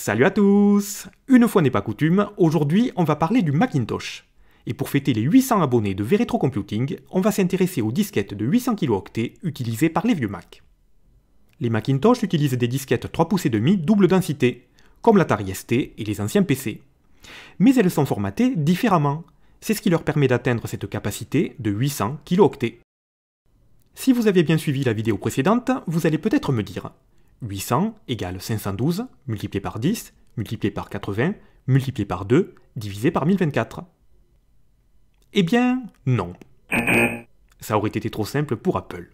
Salut à tous Une fois n'est pas coutume, aujourd'hui on va parler du Macintosh. Et pour fêter les 800 abonnés de V-Retro Computing, on va s'intéresser aux disquettes de 800 kilooctets utilisées par les vieux Mac. Les Macintosh utilisent des disquettes 3 pouces et demi double densité, comme l'Atari ST et les anciens PC. Mais elles sont formatées différemment. C'est ce qui leur permet d'atteindre cette capacité de 800 kilooctets. Si vous avez bien suivi la vidéo précédente, vous allez peut-être me dire 800 égale 512 multiplié par 10 multiplié par 80 multiplié par 2 divisé par 1024. Eh bien, non. Ça aurait été trop simple pour Apple.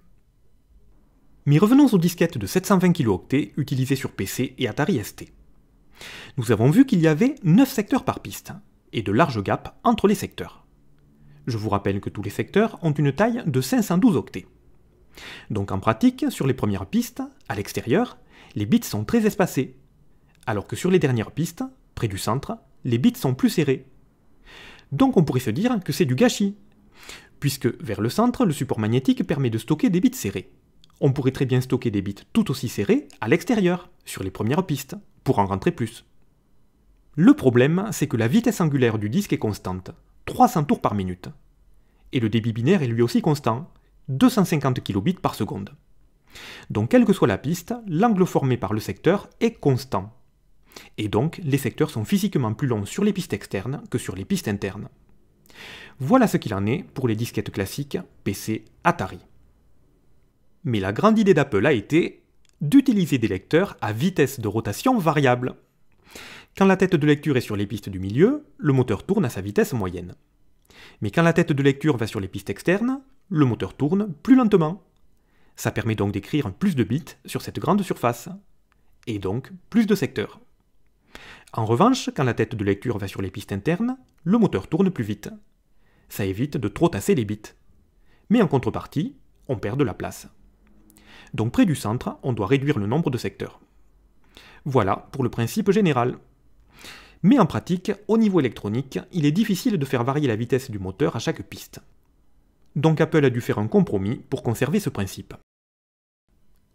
Mais revenons aux disquettes de 720 kilooctets utilisées sur PC et Atari ST. Nous avons vu qu'il y avait 9 secteurs par piste, et de larges gaps entre les secteurs. Je vous rappelle que tous les secteurs ont une taille de 512 octets. Donc en pratique, sur les premières pistes, à l'extérieur, les bits sont très espacés, alors que sur les dernières pistes, près du centre, les bits sont plus serrés. Donc on pourrait se dire que c'est du gâchis, puisque vers le centre, le support magnétique permet de stocker des bits serrés. On pourrait très bien stocker des bits tout aussi serrés à l'extérieur, sur les premières pistes, pour en rentrer plus. Le problème, c'est que la vitesse angulaire du disque est constante, 300 tours par minute. Et le débit binaire est lui aussi constant, 250 kilobits par seconde. Donc quelle que soit la piste, l'angle formé par le secteur est constant. Et donc les secteurs sont physiquement plus longs sur les pistes externes que sur les pistes internes. Voilà ce qu'il en est pour les disquettes classiques PC Atari. Mais la grande idée d'Apple a été d'utiliser des lecteurs à vitesse de rotation variable. Quand la tête de lecture est sur les pistes du milieu, le moteur tourne à sa vitesse moyenne. Mais quand la tête de lecture va sur les pistes externes, le moteur tourne plus lentement. Ça permet donc d'écrire plus de bits sur cette grande surface, et donc plus de secteurs. En revanche, quand la tête de lecture va sur les pistes internes, le moteur tourne plus vite. Ça évite de trop tasser les bits. Mais en contrepartie, on perd de la place. Donc près du centre, on doit réduire le nombre de secteurs. Voilà pour le principe général. Mais en pratique, au niveau électronique, il est difficile de faire varier la vitesse du moteur à chaque piste. Donc Apple a dû faire un compromis pour conserver ce principe.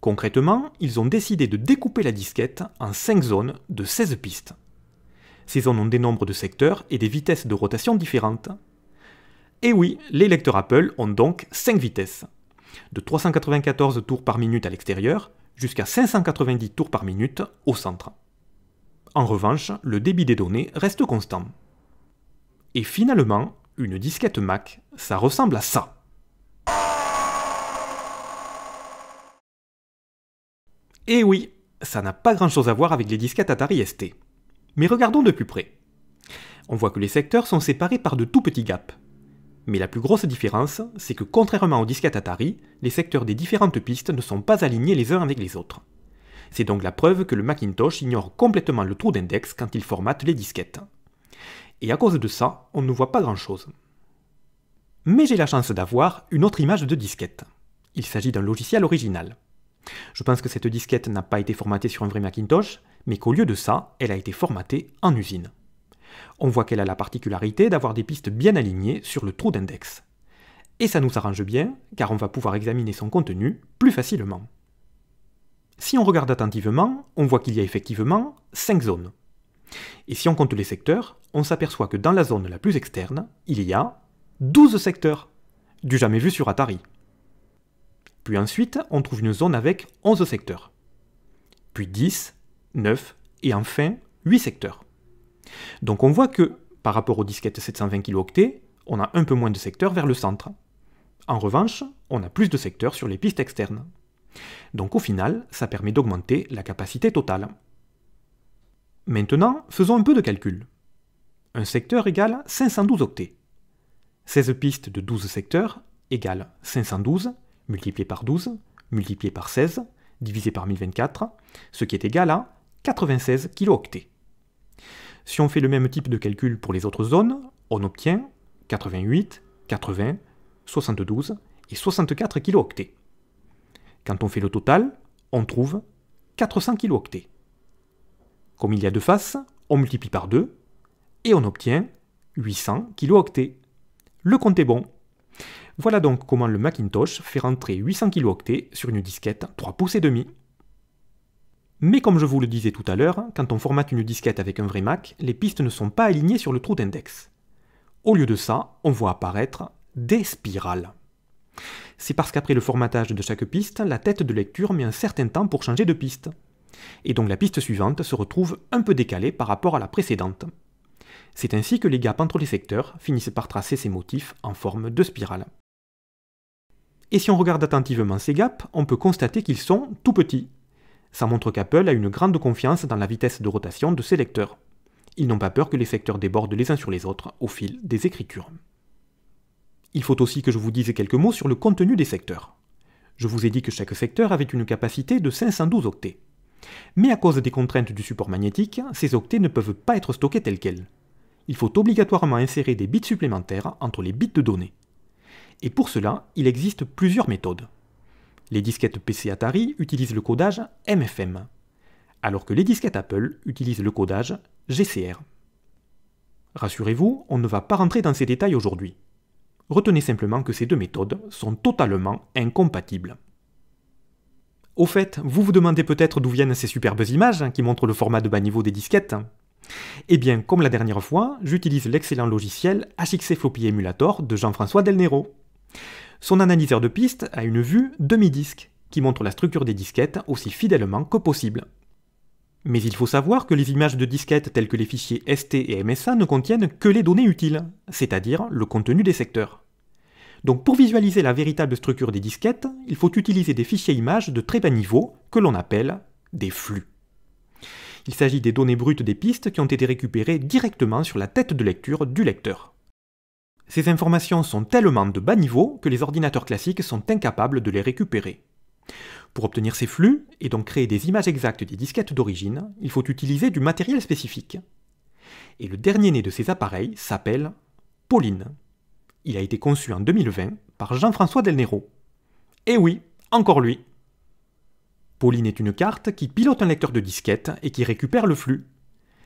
Concrètement, ils ont décidé de découper la disquette en 5 zones de 16 pistes. Ces zones ont des nombres de secteurs et des vitesses de rotation différentes. Et oui, les lecteurs Apple ont donc 5 vitesses. De 394 tours par minute à l'extérieur jusqu'à 590 tours par minute au centre. En revanche, le débit des données reste constant. Et finalement, une disquette Mac, ça ressemble à ça. Et eh oui, ça n'a pas grand-chose à voir avec les disquettes Atari ST. Mais regardons de plus près. On voit que les secteurs sont séparés par de tout petits gaps. Mais la plus grosse différence, c'est que contrairement aux disquettes Atari, les secteurs des différentes pistes ne sont pas alignés les uns avec les autres. C'est donc la preuve que le Macintosh ignore complètement le trou d'index quand il formate les disquettes. Et à cause de ça, on ne voit pas grand-chose. Mais j'ai la chance d'avoir une autre image de disquette. Il s'agit d'un logiciel original, je pense que cette disquette n'a pas été formatée sur un vrai Macintosh, mais qu'au lieu de ça, elle a été formatée en usine. On voit qu'elle a la particularité d'avoir des pistes bien alignées sur le trou d'index. Et ça nous arrange bien, car on va pouvoir examiner son contenu plus facilement. Si on regarde attentivement, on voit qu'il y a effectivement 5 zones. Et si on compte les secteurs, on s'aperçoit que dans la zone la plus externe, il y a 12 secteurs, du jamais vu sur Atari. Puis ensuite, on trouve une zone avec 11 secteurs. Puis 10, 9 et enfin 8 secteurs. Donc on voit que par rapport aux disquettes 720 kilooctets, on a un peu moins de secteurs vers le centre. En revanche, on a plus de secteurs sur les pistes externes. Donc au final, ça permet d'augmenter la capacité totale. Maintenant, faisons un peu de calcul. Un secteur égale 512 octets. 16 pistes de 12 secteurs égale 512 multiplié par 12, multiplié par 16, divisé par 1024, ce qui est égal à 96 kilooctets. Si on fait le même type de calcul pour les autres zones, on obtient 88, 80, 72 et 64 kilooctets. Quand on fait le total, on trouve 400 kilooctets. Comme il y a deux faces, on multiplie par 2 et on obtient 800 kilooctets. Le compte est bon. Voilà donc comment le Macintosh fait rentrer 800 kilooctets sur une disquette 3 pouces et demi. Mais comme je vous le disais tout à l'heure, quand on formate une disquette avec un vrai Mac, les pistes ne sont pas alignées sur le trou d'index. Au lieu de ça, on voit apparaître des spirales. C'est parce qu'après le formatage de chaque piste, la tête de lecture met un certain temps pour changer de piste. Et donc la piste suivante se retrouve un peu décalée par rapport à la précédente. C'est ainsi que les gaps entre les secteurs finissent par tracer ces motifs en forme de spirale. Et si on regarde attentivement ces gaps, on peut constater qu'ils sont tout petits. Ça montre qu'Apple a une grande confiance dans la vitesse de rotation de ses lecteurs. Ils n'ont pas peur que les secteurs débordent les uns sur les autres au fil des écritures. Il faut aussi que je vous dise quelques mots sur le contenu des secteurs. Je vous ai dit que chaque secteur avait une capacité de 512 octets. Mais à cause des contraintes du support magnétique, ces octets ne peuvent pas être stockés tels quels. Il faut obligatoirement insérer des bits supplémentaires entre les bits de données. Et pour cela, il existe plusieurs méthodes. Les disquettes PC Atari utilisent le codage MFM, alors que les disquettes Apple utilisent le codage GCR. Rassurez-vous, on ne va pas rentrer dans ces détails aujourd'hui. Retenez simplement que ces deux méthodes sont totalement incompatibles. Au fait, vous vous demandez peut-être d'où viennent ces superbes images qui montrent le format de bas niveau des disquettes. Eh bien, comme la dernière fois, j'utilise l'excellent logiciel HXC Floppy Emulator de Jean-François Del son analyseur de piste a une vue demi-disque qui montre la structure des disquettes aussi fidèlement que possible. Mais il faut savoir que les images de disquettes telles que les fichiers ST et MSA ne contiennent que les données utiles, c'est-à-dire le contenu des secteurs. Donc pour visualiser la véritable structure des disquettes, il faut utiliser des fichiers images de très bas niveau que l'on appelle des flux. Il s'agit des données brutes des pistes qui ont été récupérées directement sur la tête de lecture du lecteur. Ces informations sont tellement de bas niveau que les ordinateurs classiques sont incapables de les récupérer. Pour obtenir ces flux, et donc créer des images exactes des disquettes d'origine, il faut utiliser du matériel spécifique. Et le dernier né de ces appareils s'appelle Pauline. Il a été conçu en 2020 par Jean-François Delnero. Et eh oui, encore lui Pauline est une carte qui pilote un lecteur de disquettes et qui récupère le flux.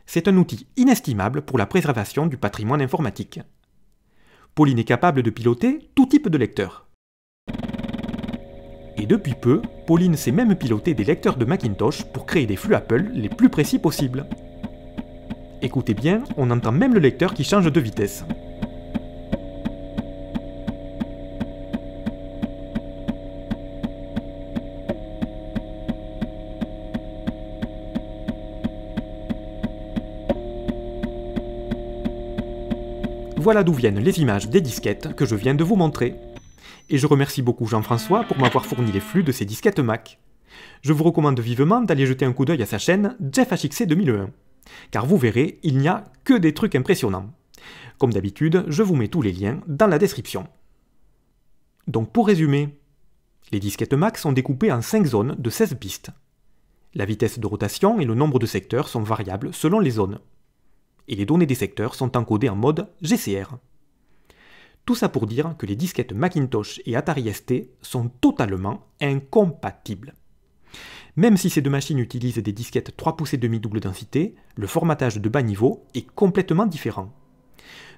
C'est un outil inestimable pour la préservation du patrimoine informatique. Pauline est capable de piloter tout type de lecteur. Et depuis peu, Pauline sait même piloter des lecteurs de Macintosh pour créer des flux Apple les plus précis possibles. Écoutez bien, on entend même le lecteur qui change de vitesse. Voilà d'où viennent les images des disquettes que je viens de vous montrer. Et je remercie beaucoup Jean-François pour m'avoir fourni les flux de ces disquettes Mac. Je vous recommande vivement d'aller jeter un coup d'œil à sa chaîne JeffHXC 2001. Car vous verrez, il n'y a que des trucs impressionnants. Comme d'habitude, je vous mets tous les liens dans la description. Donc pour résumer, les disquettes Mac sont découpées en 5 zones de 16 pistes. La vitesse de rotation et le nombre de secteurs sont variables selon les zones et les données des secteurs sont encodées en mode GCR. Tout ça pour dire que les disquettes Macintosh et Atari ST sont totalement incompatibles. Même si ces deux machines utilisent des disquettes 3 pouces et demi double densité, le formatage de bas niveau est complètement différent.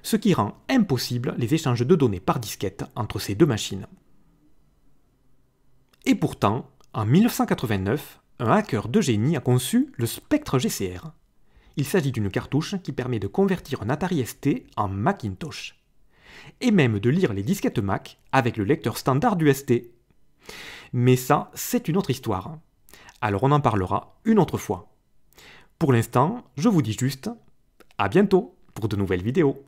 Ce qui rend impossible les échanges de données par disquette entre ces deux machines. Et pourtant, en 1989, un hacker de génie a conçu le Spectre GCR. Il s'agit d'une cartouche qui permet de convertir un Atari ST en Macintosh. Et même de lire les disquettes Mac avec le lecteur standard du ST. Mais ça, c'est une autre histoire. Alors on en parlera une autre fois. Pour l'instant, je vous dis juste à bientôt pour de nouvelles vidéos.